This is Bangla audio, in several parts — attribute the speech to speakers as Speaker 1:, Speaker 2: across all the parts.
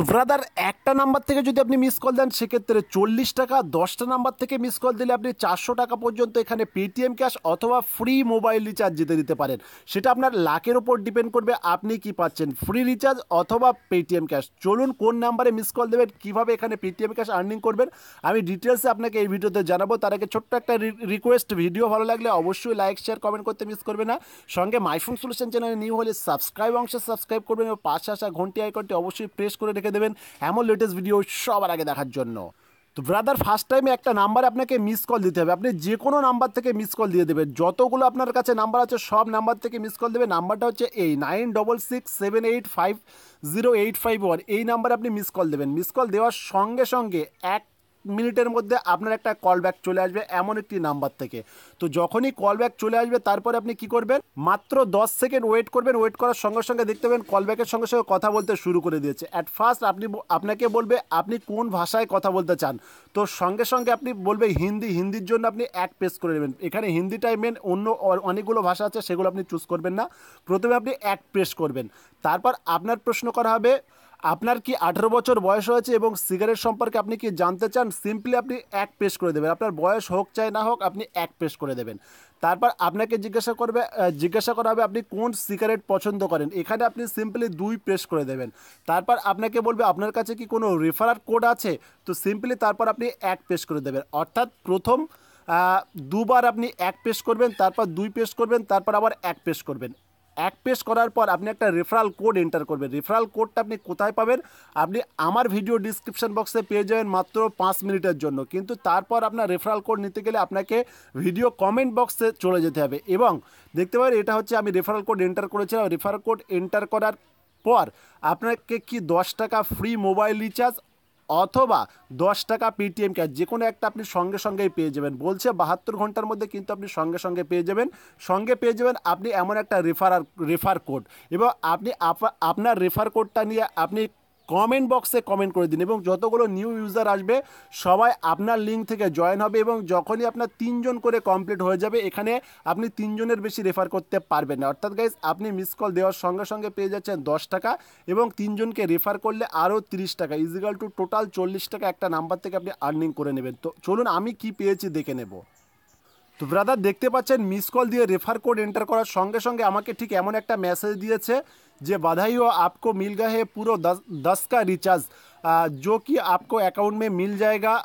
Speaker 1: তো ব্রাদার একটা নাম্বার থেকে যদি আপনি মিস কল দেন সেক্ষেত্রে চল্লিশ টাকা দশটা নাম্বার থেকে মিস কল দিলে আপনি চারশো টাকা পর্যন্ত এখানে পেটিএম ক্যাশ অথবা ফ্রি মোবাইল রিচার্জ জিতে দিতে পারেন সেটা আপনার লাকের ওপর ডিপেন্ড করবে আপনি কি পাচ্ছেন ফ্রি রিচার্জ অথবা পেটিএম ক্যাশ চলুন কোন নাম্বারে মিস কল দেবেন কীভাবে এখানে পেটিএম ক্যাশ আর্নিং করবেন আমি ডিটেলসে আপনাকে এই ভিডিওতে জানাবো তার আগে ছোট্ট একটা রিকোয়েস্ট ভিডিও ভালো লাগলে অবশ্যই লাইক শেয়ার কমেন্ট করতে মিস করবে না সঙ্গে মাইফোন সলিউশন চ্যানেলে নিউ হলে সাবস্ক্রাইব অংশে সাবস্ক্রাইব করবেন এবং পাশে আসা ঘন্টি আইকনটি অবশ্যই প্রেস করে রেখে রেখে দেবেন এমন লেটেস্ট ভিডিও সবার আগে দেখার জন্য তো ব্রাদার ফার্স্ট টাইমে একটা নাম্বারে আপনাকে মিস কল দিতে হবে আপনি যে কোনো নাম্বার থেকে মিস কল দিয়ে দেবেন যতগুলো আপনার কাছে নাম্বার আছে সব নাম্বার থেকে মিস কল দেবে নাম্বারটা হচ্ছে এই nine double six seven eight five zero eight five one এই নাম্বারে আপনি মিস কল দেবেন মিস কল দেওয়ার সঙ্গে সঙ্গে এক মিনিটের মধ্যে আপনার একটা কল ব্যাক চলে আসবে এমন একটি নাম্বার থেকে তো যখনই কল ব্যাক চলে আসবে তারপরে আপনি কি করবেন মাত্র 10 সেকেন্ড ওয়েট করবেন ওয়েট করার সঙ্গে সঙ্গে দেখতে পাবেন কল ব্যাকের সঙ্গে সঙ্গে কথা বলতে শুরু করে দিয়েছে অ্যাট ফার্স্ট আপনি আপনাকে বলবে আপনি কোন ভাষায় কথা বলতে চান তো সঙ্গে সঙ্গে আপনি বলবে হিন্দি হিন্দির জন্য আপনি এক পেজ করে নেবেন এখানে হিন্দিটাই মেন অন্য অনেকগুলো ভাষা আছে সেগুলো আপনি চুজ করবেন না প্রথমে আপনি এক প্রেস করবেন তারপর আপনার প্রশ্ন করা হবে আপনার কি আঠেরো বছর বয়স হয়েছে এবং সিগারেট সম্পর্কে আপনি কি জানতে চান সিম্পলি আপনি এক পেশ করে দেবেন আপনার বয়স হোক চাই না হোক আপনি এক পেশ করে দেবেন তারপর আপনাকে জিজ্ঞাসা করবে জিজ্ঞাসা করা হবে আপনি কোন সিগারেট পছন্দ করেন এখানে আপনি সিম্পলি দুই প্রেস করে দেবেন তারপর আপনাকে বলবে আপনার কাছে কি কোনো রেফারার কোড আছে তো সিম্পলি তারপর আপনি এক পেশ করে দেবেন অর্থাৎ প্রথম দুবার আপনি এক পেশ করবেন তারপর দুই পেশ করবেন তারপর আবার এক পেশ করবেন এক পেস করার পর আপনি একটা রেফারাল কোড এন্টার করবেন রেফারাল কোডটা আপনি কোথায় পাবেন আপনি আমার ভিডিও ডিসক্রিপশন বক্সে পেয়ে যাবেন মাত্র পাঁচ মিনিটের জন্য কিন্তু তারপর আপনার রেফারাল কোড নিতে গেলে আপনাকে ভিডিও কমেন্ট বক্সে চলে যেতে হবে এবং দেখতে পাবেন এটা হচ্ছে আমি রেফারাল কোড এন্টার করেছিলাম রেফারাল কোড এন্টার করার পর আপনাকে কি দশ টাকা ফ্রি মোবাইল রিচার্জ অথবা দশ টাকা পেটিএম ক্যাশ যে কোনো একটা আপনি সঙ্গে সঙ্গেই পেয়ে যাবেন বলছে বাহাত্তর ঘন্টার মধ্যে কিন্তু আপনি সঙ্গে সঙ্গে পেয়ে যাবেন সঙ্গে পেয়ে যাবেন আপনি এমন একটা রেফার রেফার কোড এবং আপনি আপনার রেফার কোডটা নিয়ে আপনি কমেন্ট বক্সে কমেন্ট করে দিন এবং যতগুলো নিউ ইউজার আসবে সবাই আপনার লিঙ্ক থেকে জয়েন হবে এবং যখনই আপনার তিনজন করে কমপ্লিট হয়ে যাবে এখানে আপনি তিনজনের বেশি রেফার করতে পারবেন না অর্থাৎ গাইজ আপনি মিস কল দেওয়ার সঙ্গে সঙ্গে পেয়ে যাচ্ছেন দশ টাকা এবং তিনজনকে রেফার করলে আরও তিরিশ টাকা ইজিক্যাল টু টোটাল চল্লিশ টাকা একটা নাম্বার থেকে আপনি আর্নিং করে নেবেন তো চলুন আমি কি পেয়েছি দেখে নেব তো ব্রাদার দেখতে পাচ্ছেন মিস কল দিয়ে রেফার কোড এন্টার করার সঙ্গে সঙ্গে আমাকে ঠিক এমন একটা মেসেজ দিয়েছে જે बधाई हो आपको मिल गया है पूरा दस दस का रिचार्ज जो कि आपको अकाउंट में मिल जाएगा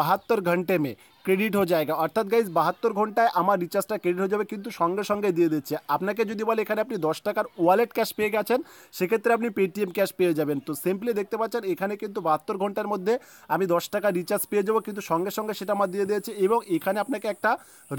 Speaker 1: बहत्तर घंटे में ক্রেডিট হয়ে যায় অর্থাৎ গাইজ বাহাত্তর ঘন্টায় আমার রিচার্জটা ক্রেডিট হয়ে যাবে কিন্তু সঙ্গে সঙ্গে দিয়ে দিচ্ছে আপনাকে যদি বলে এখানে আপনি দশ টাকার ওয়ালেট ক্যাশ পেয়ে গেছেন সেক্ষেত্রে আপনি পেটিএম ক্যাশ পেয়ে যাবেন তো সিম্পলি দেখতে পাচ্ছেন এখানে কিন্তু বাহাত্তর ঘন্টার মধ্যে আমি দশ টাকা রিচার্জ পেয়ে যাবো কিন্তু সঙ্গে সঙ্গে সেটা আমার দিয়ে দিয়েছে এবং এখানে আপনাকে একটা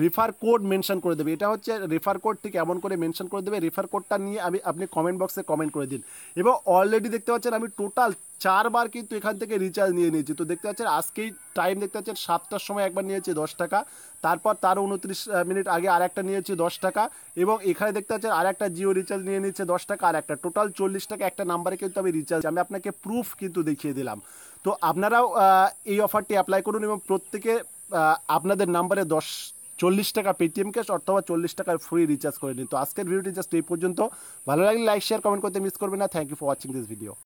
Speaker 1: রেফার কোড মেনশন করে দেবে এটা হচ্ছে রেফার কোড ঠিক এমন করে মেনশন করে দেবে রেফার কোডটা নিয়ে আমি আপনি কমেন্ট বক্সে কমেন্ট করে দিন এবং অলরেডি দেখতে পাচ্ছেন আমি টোটাল চারবার কিন্তু এখান থেকে রিচার্জ নিয়ে নিয়েছি তো দেখতে পাচ্ছেন আজকেই টাইম দেখতে পাচ্ছেন সাতটার সময় একবার নিয়ে নিয়েছে দশ টাকা তারপর তার উনত্রিশ মিনিট আগে আর একটা নিয়েছে দশ টাকা এবং এখানে দেখতে পাচ্ছেন আর একটা জিও রিচার্জ নিয়ে নিচ্ছে দশ টাকা আর একটা টোটাল চল্লিশ টাকা একটা নাম্বারে কিন্তু আমি রিচার্জ আমি আপনাকে প্রুফ কিন্তু দেখিয়ে দিলাম তো আপনারাও এই অফারটি অ্যাপ্লাই করুন এবং প্রত্যেকে আপনাদের নাম্বারে দশ চল্লিশ টাকা পেটিএম ক্যাশ অথবা চল্লিশ টাকার ফ্রি রিচার্জ করে নিন তো আজকের ভিডিওটি জাস্ট এই পর্যন্ত ভালো লাগলে লাইক শেয়ার কমেন্ট করতে মিস করবেন না thank you for watching this video